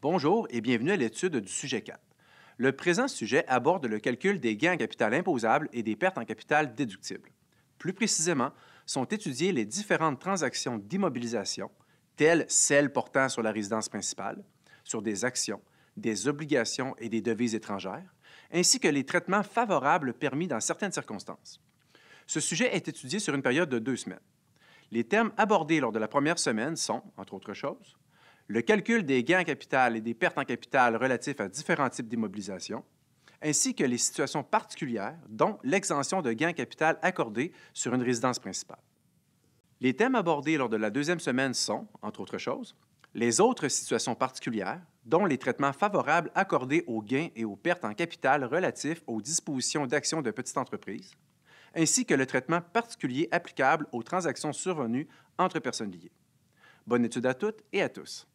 Bonjour et bienvenue à l'étude du sujet 4. Le présent sujet aborde le calcul des gains en capital imposable et des pertes en capital déductibles. Plus précisément, sont étudiées les différentes transactions d'immobilisation, telles celles portant sur la résidence principale, sur des actions, des obligations et des devises étrangères, ainsi que les traitements favorables permis dans certaines circonstances. Ce sujet est étudié sur une période de deux semaines. Les thèmes abordés lors de la première semaine sont, entre autres choses, le calcul des gains en capital et des pertes en capital relatifs à différents types d'immobilisation, ainsi que les situations particulières, dont l'exemption de gains en capital accordés sur une résidence principale. Les thèmes abordés lors de la deuxième semaine sont, entre autres choses, les autres situations particulières, dont les traitements favorables accordés aux gains et aux pertes en capital relatifs aux dispositions d'actions de petites entreprises, ainsi que le traitement particulier applicable aux transactions survenues entre personnes liées. Bonne étude à toutes et à tous.